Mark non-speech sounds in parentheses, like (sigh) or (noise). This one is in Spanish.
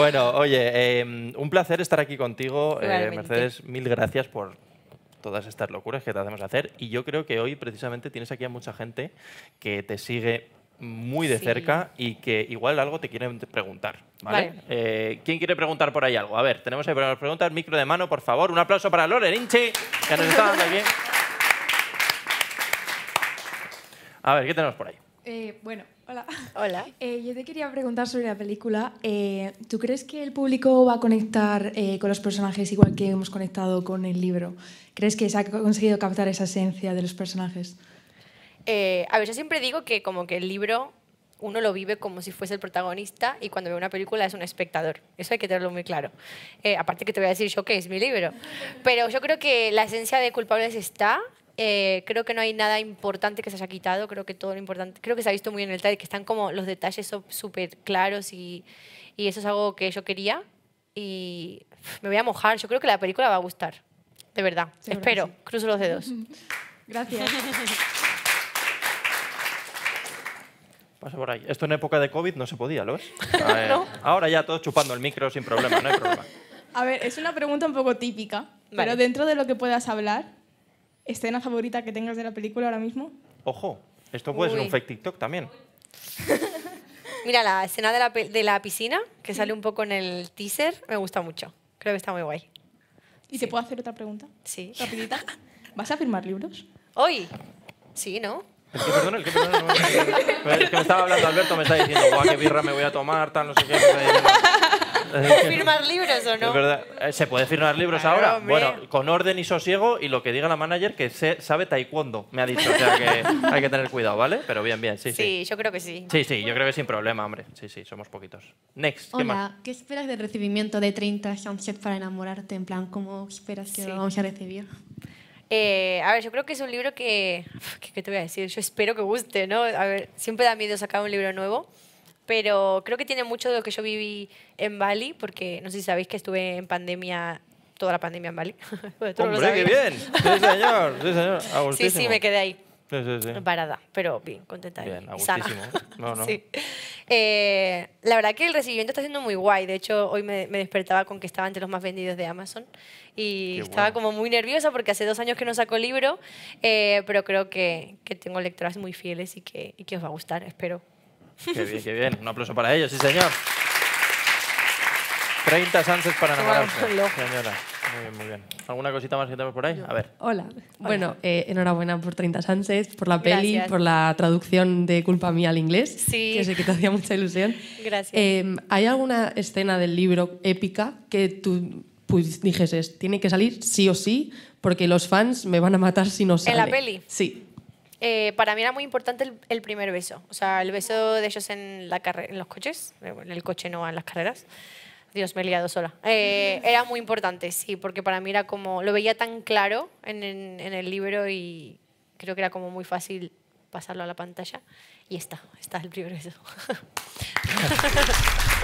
Bueno, oye, em, un placer estar aquí contigo. Eh, Mercedes, mil gracias por todas estas locuras que te hacemos hacer. Y yo creo que hoy precisamente tienes aquí a mucha gente que te sigue muy de cerca y que igual algo te quiere preguntar. ¿vale? Eh, ¿Quién quiere preguntar por ahí algo? A ver, tenemos ahí para las preguntas. Micro de mano, por favor. Un aplauso para Loren que nos (laughs) A ver, ¿qué tenemos por ahí? Eh, bueno, Hola. (laughs) Eh, yo te quería preguntar sobre la película. Eh, ¿Tú crees que el público va a conectar eh, con los personajes igual que hemos conectado con el libro? ¿Crees que se ha conseguido captar esa esencia de los personajes? a ver, yo siempre digo que como que el libro uno lo vive como si fuese el protagonista y cuando ve una película es un espectador. Eso hay que tenerlo muy claro. aparte que te voy a decir yo que es mi libro. Pero yo creo que la esencia de Culpables está, eh, creo que no hay nada importante que se haya quitado, creo que todo lo importante, creo que se ha visto muy en el trailer, que están como los detalles súper claros y, y eso es algo que yo quería y me voy a mojar, yo creo que la película va a gustar, de verdad, espero, cruzo los dedos. (laughs) Gracias. (laughs) Pasa por ahí. Esto en época de COVID no se podía, ¿lo ves? (laughs) Ah, eh. Ahora ya todos chupando el micro sin problema, no hay problema. A ver, es una pregunta un poco típica, pero dentro de lo que puedas hablar, escena favorita que tengas de la película ahora mismo? Ojo, esto puede ser un fake TikTok también. (laughs) Mira, la escena de la, de la, piscina, que sale un poco en el teaser, me gusta mucho. Creo que está muy guay. ¿Y se te puedo hacer otra pregunta? Sí. Rapidita. (laughs) ¿Vas a firmar libros? Hoy. Sí, ¿no? Es que, perdón, el que, que me estaba hablando Alberto, me está diciendo, guau, qué birra me voy a tomar, tal, no sé qué. (laughs) (laughs) firmar libros o no? Eh, ¿Se puede firmar libros ahora? Bueno, con orden y sosiego y lo que diga la manager que sabe taekwondo, me ha dicho. O sea que (laughs) hay que tener cuidado, ¿vale? Pero bien, bien, sí. Sí, yo creo que sí. Sí, sí, yo creo que sin problema, hombre. Sí, sí, somos poquitos. Next, ¿qué Hola, ¿qué esperas del recibimiento de 30 Sunset para enamorarte? En plan, ¿cómo esperas que lo vamos a recibir? Eh, a ver, yo creo que es un libro que, ¿Qué te voy a decir? Yo espero que guste, ¿no? A ver, siempre da miedo sacar un libro nuevo pero creo que tiene mucho de lo que yo viví en Bali, porque no sé si sabéis que estuve en pandemia toda la pandemia en Bali. (laughs) Hombre, qué bien. (laughs) Sí, señor. Sí, señor. Sí, sí, me quedé ahí. Sí, sí, sí. Parada, pero bien, contenta. Bien, sana. (laughs) Sí. Eh, la verdad que el recibimiento está siendo muy guay. De hecho, hoy me, despertaba con que estaba entre los más vendidos de Amazon y estaba como muy nerviosa porque hace dos años que no saco libro, eh, pero creo que, que tengo lectoras muy fieles y que, y que os va a gustar, espero. Qué bien, qué bien. Un aplauso para ellos, sí, señor. 30 Sánchez para enamorarse, señora. Muy bien, muy bien. ¿Alguna cosita más que tenemos por ahí? A ver. Hola. Bueno, eh, enhorabuena por 30 Sánchez, por la peli, por la traducción de Culpa Mía al inglés, sí. que sé que te hacía mucha ilusión. Gracias. Eh, ¿Hay alguna escena del libro épica que tú pues, dijese, tiene que salir sí o sí, porque los fans me van a matar si no sale? En la peli. Sí. Eh, para mí era muy importante el, primer beso. O sea, el beso de ellos en, la en los coches, en el coche no, en las carreras. Dios, me he liado sola. Eh, era muy importante, sí, porque para mí era como, lo veía tan claro en, el libro y creo que era como muy fácil pasarlo a la pantalla. Y está, está el primer beso. (laughs)